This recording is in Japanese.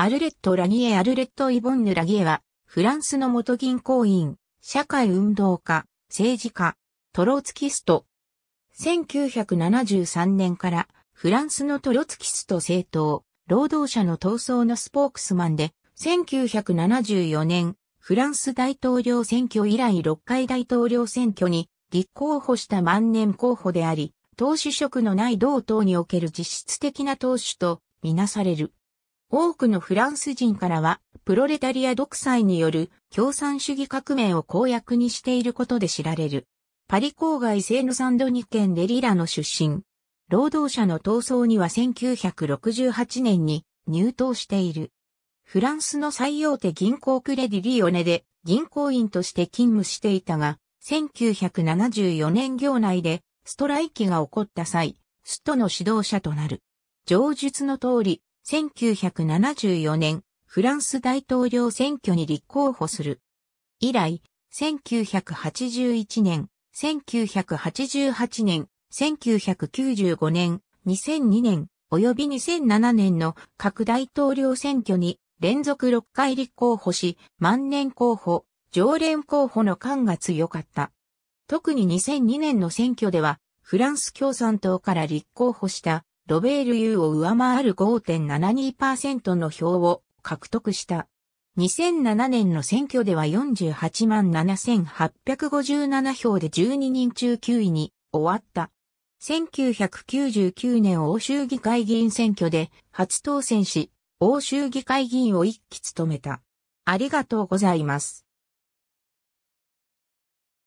アルレット・ラギエ・アルレット・イボンヌ・ラギエは、フランスの元銀行員、社会運動家、政治家、トロツキスト。1973年からフランスのトロツキスト政党、労働者の闘争のスポークスマンで、1974年、フランス大統領選挙以来6回大統領選挙に立候補した万年候補であり、党首職のない同党における実質的な党首とみなされる。多くのフランス人からは、プロレタリア独裁による共産主義革命を公約にしていることで知られる。パリ郊外セーヌサンドニ県デリラの出身。労働者の闘争には1968年に入党している。フランスの最大手銀行クレディリオネで銀行員として勤務していたが、1974年業内でストライキが起こった際、ストの指導者となる。上述の通り、1974年、フランス大統領選挙に立候補する。以来、1981年、1988年、1995年、2002年、及び2007年の各大統領選挙に連続6回立候補し、万年候補、常連候補の感が強かった。特に2002年の選挙では、フランス共産党から立候補したロベール・ユーを上回る5.72%の票を獲得した。2007年の選挙では48万7857票で12人中9位に終わった。1999年欧州議会議員選挙で初当選し、欧州議会議員を一期務めた。ありがとうございます。